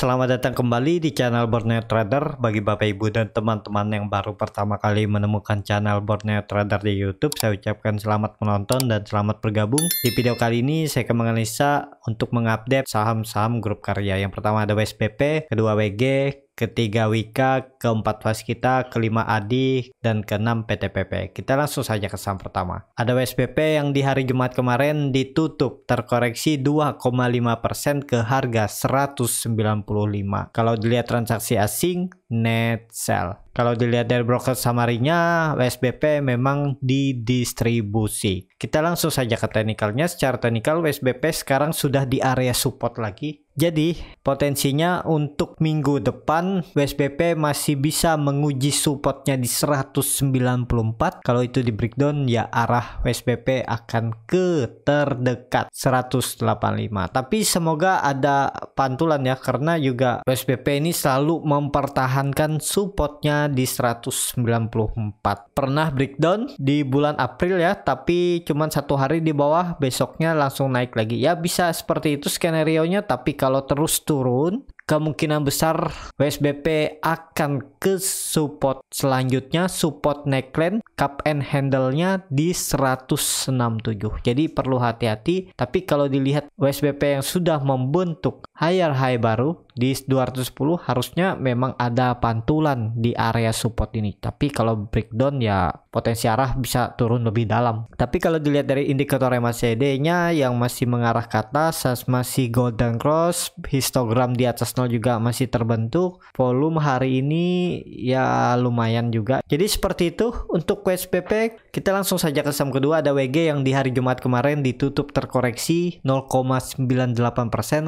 Selamat datang kembali di channel Borneo Trader bagi Bapak Ibu dan teman-teman yang baru pertama kali menemukan channel Borneo Trader di YouTube saya ucapkan selamat menonton dan selamat bergabung di video kali ini saya akan menganalisa untuk mengupdate saham-saham grup karya yang pertama ada WSPP kedua WG ketiga Wika, keempat Fas kita, kelima Adi, dan keenam PTPP. Kita langsung saja ke saham pertama. Ada WSPP yang di hari Jumat kemarin ditutup terkoreksi 2,5% ke harga 195. Kalau dilihat transaksi asing, net sell. Kalau dilihat dari broker samarinya, nya WSBP memang didistribusi. Kita langsung saja ke teknikalnya. Secara teknikal WSBP sekarang sudah di area support lagi. Jadi potensinya untuk minggu depan WSBP masih bisa menguji supportnya di 194. Kalau itu di breakdown ya arah WSBP akan ke terdekat 185. Tapi semoga ada pantulan ya karena juga WSBP ini selalu mempertahankan supportnya di 194. Pernah breakdown di bulan April ya, tapi cuman satu hari di bawah, besoknya langsung naik lagi. Ya bisa seperti itu skenario nya, tapi kalau terus turun, kemungkinan besar WSBP akan ke support selanjutnya support neckline cup and handle-nya di 167 jadi perlu hati-hati tapi kalau dilihat WSBP yang sudah membentuk higher high baru di 210 harusnya memang ada pantulan di area support ini tapi kalau breakdown ya potensi arah bisa turun lebih dalam tapi kalau dilihat dari indikator MACD nya yang masih mengarah ke atas masih golden cross histogram di atas Arsenal juga masih terbentuk. Volume hari ini ya lumayan juga. Jadi seperti itu untuk Quest PP. Kita langsung saja ke saham kedua ada WG yang di hari Jumat kemarin ditutup terkoreksi 0,98%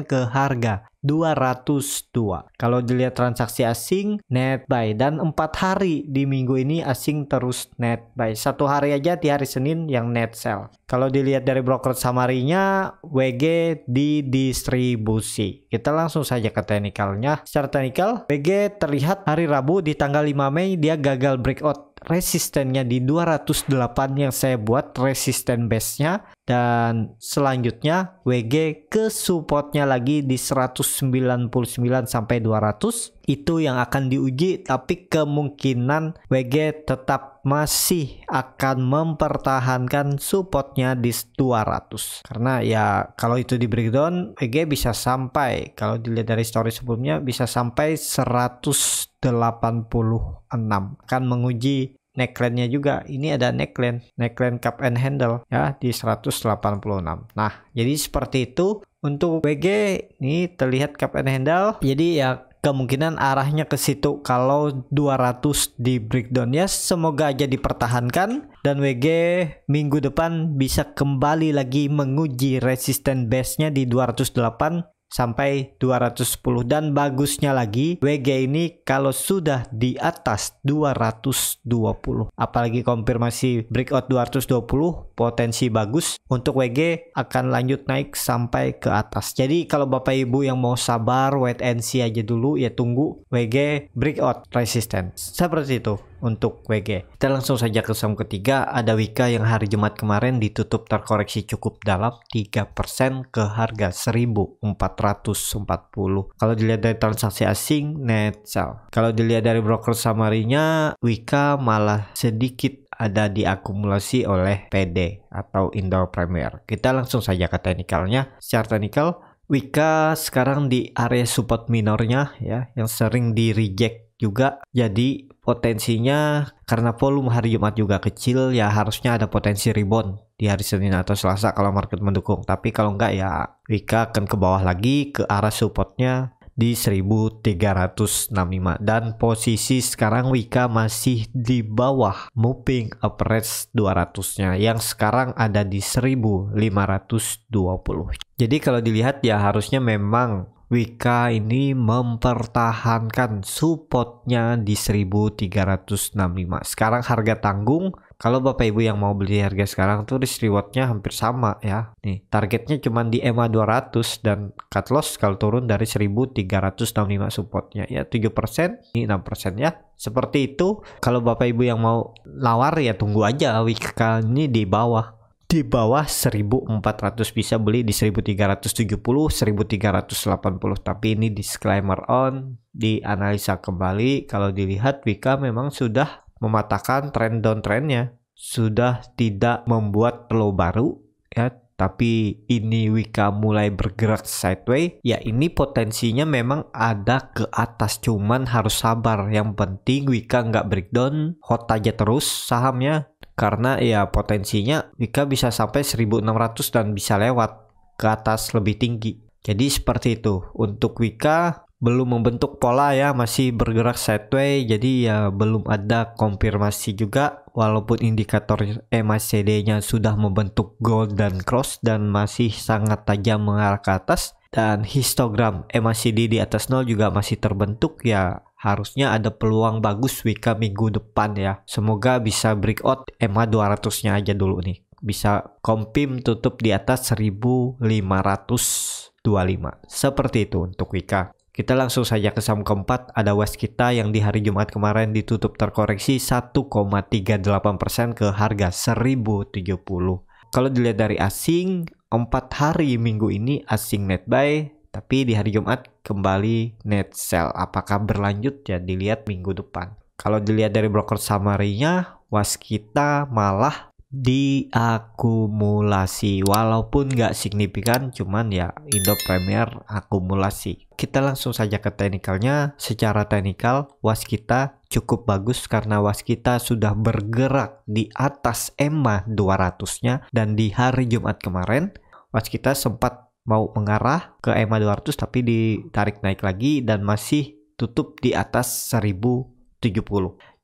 ke harga 202. Kalau dilihat transaksi asing net buy dan empat hari di minggu ini asing terus net buy. Satu hari aja di hari Senin yang net sell. Kalau dilihat dari broker samarinya WG di distribusi. Kita langsung saja ke teknikalnya. Secara teknikal WG terlihat hari Rabu di tanggal 5 Mei dia gagal breakout resistennya di 208 yang saya buat resisten base-nya dan selanjutnya WG ke supportnya lagi di 199 sampai 200 itu yang akan diuji tapi kemungkinan WG tetap masih akan mempertahankan supportnya di 200 karena ya kalau itu di breakdown EG bisa sampai kalau dilihat dari story sebelumnya bisa sampai 186 akan menguji neckline-nya juga. Ini ada neckline, neckline cup and handle ya di 186. Nah, jadi seperti itu untuk WG ini terlihat cup and handle. Jadi ya kemungkinan arahnya ke situ kalau 200 di breakdown ya semoga aja dipertahankan dan WG minggu depan bisa kembali lagi menguji resisten base-nya di 208 sampai 210 dan bagusnya lagi WG ini kalau sudah di atas 220 apalagi konfirmasi breakout 220 potensi bagus untuk WG akan lanjut naik sampai ke atas jadi kalau bapak ibu yang mau sabar wait and see aja dulu ya tunggu WG breakout resistance seperti itu untuk WG. Kita langsung saja ke saham ketiga, ada Wika yang hari Jumat kemarin ditutup terkoreksi cukup dalam 3% ke harga 1440. Kalau dilihat dari transaksi asing, net sell. Kalau dilihat dari broker samarinya, Wika malah sedikit ada diakumulasi oleh PD atau Indo Premier. Kita langsung saja ke teknikalnya. Secara teknikal, Wika sekarang di area support minornya ya yang sering di reject juga jadi potensinya karena volume hari Jumat juga kecil ya harusnya ada potensi rebound di hari Senin atau Selasa kalau market mendukung tapi kalau enggak ya Wika akan ke bawah lagi ke arah supportnya di 1365 dan posisi sekarang Wika masih di bawah moving average 200 nya yang sekarang ada di 1520 jadi kalau dilihat ya harusnya memang Wika ini mempertahankan supportnya di 1365. Sekarang harga tanggung kalau Bapak Ibu yang mau beli harga sekarang tuh risk rewardnya hampir sama ya. Nih, targetnya cuma di EMA 200 dan cut loss kalau turun dari 1365 supportnya ya 7%, ini 6% ya. Seperti itu, kalau Bapak Ibu yang mau lawar ya tunggu aja Wika ini di bawah di bawah 1400 bisa beli di 1370 1380 tapi ini disclaimer on dianalisa kembali kalau dilihat Wika memang sudah mematakan trend downtrendnya sudah tidak membuat low baru ya tapi ini Wika mulai bergerak sideways ya ini potensinya memang ada ke atas cuman harus sabar yang penting Wika nggak breakdown hot aja terus sahamnya karena ya potensinya Wika bisa sampai 1600 dan bisa lewat ke atas lebih tinggi. Jadi seperti itu. Untuk Wika belum membentuk pola ya, masih bergerak sideways jadi ya belum ada konfirmasi juga walaupun indikator eh, MACD-nya sudah membentuk golden cross dan masih sangat tajam mengarah ke atas dan histogram eh, MACD di atas nol juga masih terbentuk ya harusnya ada peluang bagus Wika minggu depan ya. Semoga bisa breakout MA 200-nya aja dulu nih. Bisa kompim tutup di atas 1525. Seperti itu untuk Wika. Kita langsung saja ke saham keempat, ada West kita yang di hari Jumat kemarin ditutup terkoreksi 1,38% ke harga 1070. Kalau dilihat dari asing, 4 hari minggu ini asing net buy tapi di hari Jumat kembali net sell. Apakah berlanjut ya dilihat minggu depan. Kalau dilihat dari broker summary-nya, waskita malah diakumulasi walaupun nggak signifikan cuman ya Indo Premier akumulasi kita langsung saja ke teknikalnya secara teknikal waskita cukup bagus karena waskita sudah bergerak di atas EMA 200 nya dan di hari Jumat kemarin waskita sempat mau mengarah ke EMA 200 tapi ditarik naik lagi dan masih tutup di atas 1070.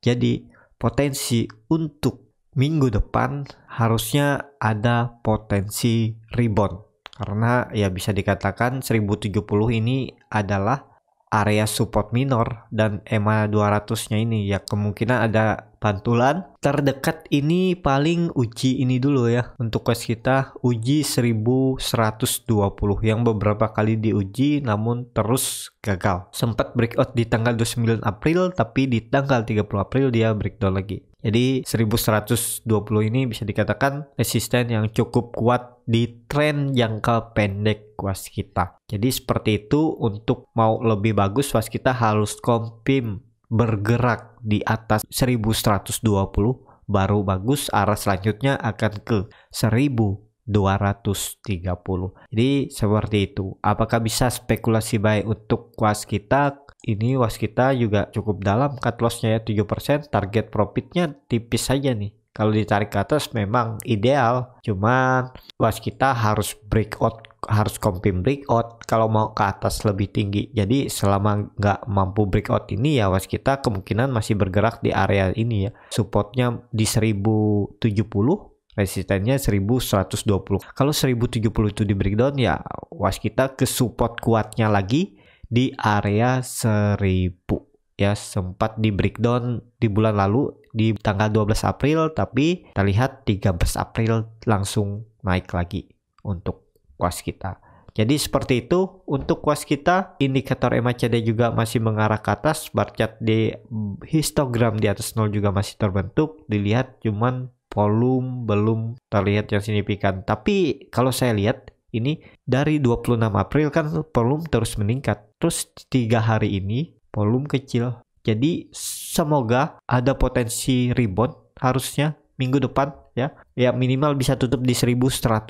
Jadi potensi untuk minggu depan harusnya ada potensi rebound karena ya bisa dikatakan 1070 ini adalah area support minor dan EMA 200-nya ini ya kemungkinan ada pantulan. Terdekat ini paling uji ini dulu ya untuk quest kita uji 1120 yang beberapa kali diuji namun terus gagal. Sempat breakout di tanggal 29 April tapi di tanggal 30 April dia breakdown lagi. Jadi 1120 ini bisa dikatakan resisten yang cukup kuat di tren jangka pendek was kita. Jadi seperti itu untuk mau lebih bagus was kita harus kompim bergerak di atas 1120 baru bagus arah selanjutnya akan ke 1000 230. Jadi seperti itu. Apakah bisa spekulasi baik untuk kuas kita? Ini was kita juga cukup dalam cut lossnya ya 7%, target profitnya tipis saja nih. Kalau ditarik ke atas memang ideal, cuman was kita harus breakout harus confirm breakout kalau mau ke atas lebih tinggi. Jadi selama nggak mampu breakout ini ya was kita kemungkinan masih bergerak di area ini ya. Supportnya di 1070 resistennya 1120 kalau 1070 itu di breakdown ya was kita ke support kuatnya lagi di area 1000 ya sempat di breakdown di bulan lalu di tanggal 12 April tapi kita lihat 13 April langsung naik lagi untuk kuas kita jadi seperti itu untuk kuas kita indikator MACD juga masih mengarah ke atas bar chart di histogram di atas nol juga masih terbentuk dilihat cuman volume belum terlihat yang signifikan. Tapi kalau saya lihat ini dari 26 April kan volume terus meningkat. Terus tiga hari ini volume kecil. Jadi semoga ada potensi rebound harusnya minggu depan ya. Ya minimal bisa tutup di 1120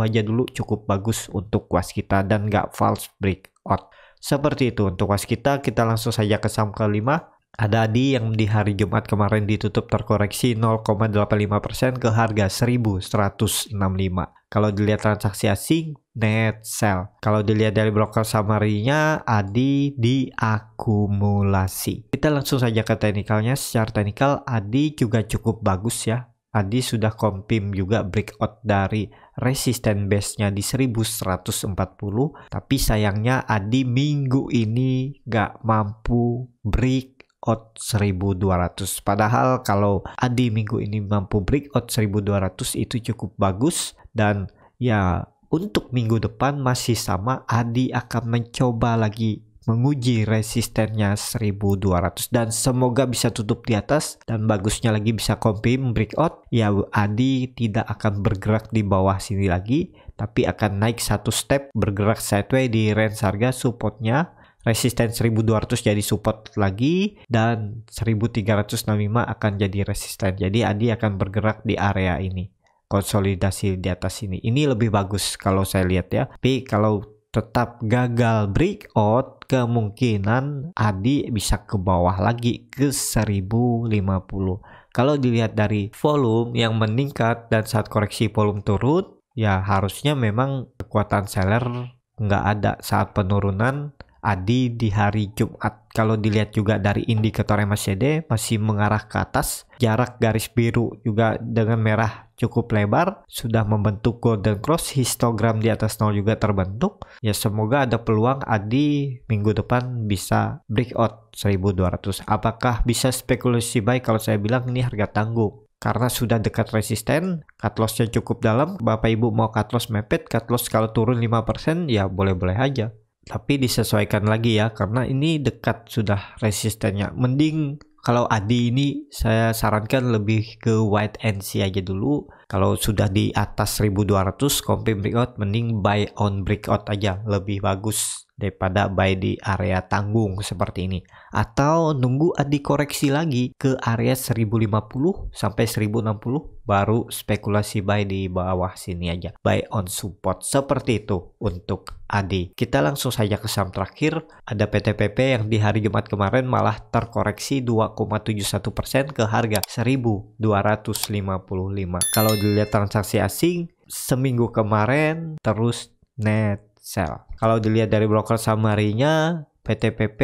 aja dulu cukup bagus untuk was kita dan nggak false breakout. Seperti itu untuk was kita kita langsung saja ke saham kelima ada ADI yang di hari Jumat kemarin ditutup terkoreksi 0,85% ke harga 1165. Kalau dilihat transaksi asing, net sell. Kalau dilihat dari broker summary ADI diakumulasi. Kita langsung saja ke teknikalnya. Secara teknikal, ADI juga cukup bagus ya. ADI sudah kompim juga breakout dari resisten base-nya di 1140 tapi sayangnya ADI minggu ini nggak mampu break out 1200 padahal kalau Adi minggu ini mampu break out 1200 itu cukup bagus dan ya untuk minggu depan masih sama Adi akan mencoba lagi menguji resistennya 1200 dan semoga bisa tutup di atas dan bagusnya lagi bisa confirm out ya Adi tidak akan bergerak di bawah sini lagi tapi akan naik satu step bergerak sideways di range harga supportnya resisten 1200 jadi support lagi dan 1365 akan jadi resisten. Jadi Adi akan bergerak di area ini. Konsolidasi di atas ini. Ini lebih bagus kalau saya lihat ya. Tapi kalau tetap gagal breakout, kemungkinan Adi bisa ke bawah lagi ke 1050. Kalau dilihat dari volume yang meningkat dan saat koreksi volume turun, ya harusnya memang kekuatan seller nggak ada saat penurunan Adi di hari Jumat. Kalau dilihat juga dari indikator MACD masih mengarah ke atas, jarak garis biru juga dengan merah cukup lebar, sudah membentuk golden cross, histogram di atas nol juga terbentuk. Ya semoga ada peluang Adi minggu depan bisa breakout 1200. Apakah bisa spekulasi baik kalau saya bilang ini harga tangguh? karena sudah dekat resisten, cut lossnya cukup dalam, Bapak Ibu mau cut loss mepet, cut loss kalau turun 5% ya boleh-boleh aja tapi disesuaikan lagi ya karena ini dekat sudah resistennya mending kalau Adi ini saya sarankan lebih ke white and NC aja dulu kalau sudah di atas 1200 copy breakout mending buy on breakout aja lebih bagus daripada buy di area tanggung seperti ini atau nunggu koreksi lagi ke area 1050 sampai 1060 baru spekulasi buy di bawah sini aja buy on support seperti itu untuk adi. kita langsung saja ke saham terakhir ada PTPP yang di hari Jumat kemarin malah terkoreksi 2,71% ke harga 1255 kalau dilihat transaksi asing seminggu kemarin terus net sell. Kalau dilihat dari broker summary-nya PTPP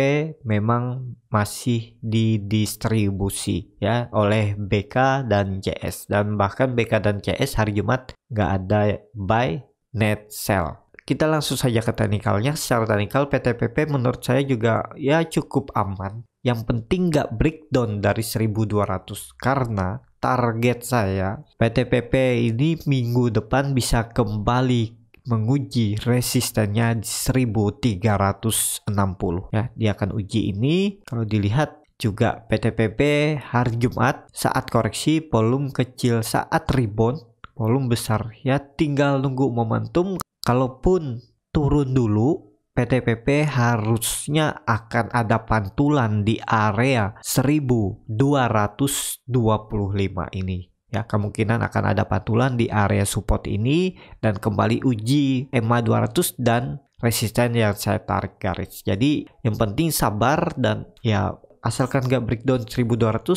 memang masih didistribusi ya oleh BK dan CS dan bahkan BK dan CS hari Jumat nggak ada buy net sell. Kita langsung saja ke teknikalnya. Secara teknikal PTPP menurut saya juga ya cukup aman. Yang penting nggak breakdown dari 1200 karena target saya PTPP ini minggu depan bisa kembali menguji resistennya di 1360 ya dia akan uji ini kalau dilihat juga PTPP hari Jumat saat koreksi volume kecil saat rebound volume besar ya tinggal nunggu momentum kalaupun turun dulu PTPP harusnya akan ada pantulan di area 1225 ini ya kemungkinan akan ada pantulan di area support ini dan kembali uji EMA 200 dan resisten yang saya tarik garis jadi yang penting sabar dan ya asalkan gak breakdown 1200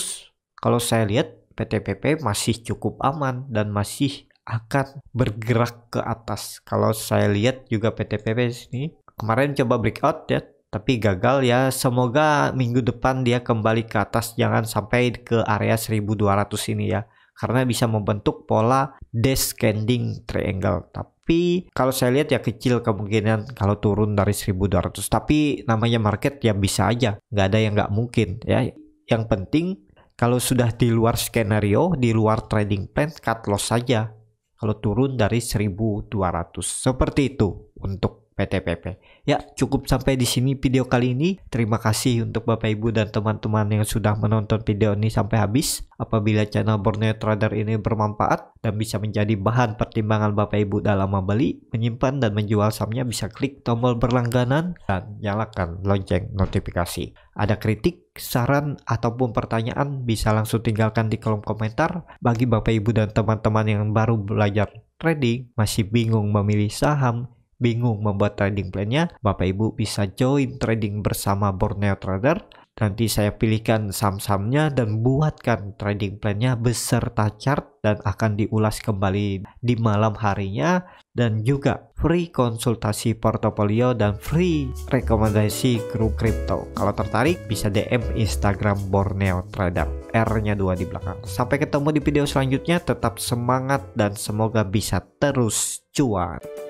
kalau saya lihat PTPP masih cukup aman dan masih akan bergerak ke atas kalau saya lihat juga PTPP sini kemarin coba breakout ya tapi gagal ya semoga minggu depan dia kembali ke atas jangan sampai ke area 1200 ini ya karena bisa membentuk pola descending triangle tapi kalau saya lihat ya kecil kemungkinan kalau turun dari 1200 tapi namanya market ya bisa aja nggak ada yang nggak mungkin ya yang penting kalau sudah di luar skenario di luar trading plan cut loss saja kalau turun dari 1200 seperti itu untuk PTPP. Ya, cukup sampai di sini video kali ini. Terima kasih untuk Bapak Ibu dan teman-teman yang sudah menonton video ini sampai habis. Apabila channel Borneo Trader ini bermanfaat dan bisa menjadi bahan pertimbangan Bapak Ibu dalam membeli, menyimpan, dan menjual sahamnya bisa klik tombol berlangganan dan nyalakan lonceng notifikasi. Ada kritik, saran, ataupun pertanyaan bisa langsung tinggalkan di kolom komentar. Bagi Bapak Ibu dan teman-teman yang baru belajar trading, masih bingung memilih saham, Bingung membuat trading plannya? Bapak Ibu bisa join trading bersama Borneo Trader. Nanti saya pilihkan saham-sahamnya dan buatkan trading plannya beserta chart dan akan diulas kembali di malam harinya dan juga free konsultasi portofolio dan free rekomendasi kru kripto. Kalau tertarik bisa DM Instagram Borneo Trader. R-nya dua di belakang. Sampai ketemu di video selanjutnya, tetap semangat dan semoga bisa terus cuan.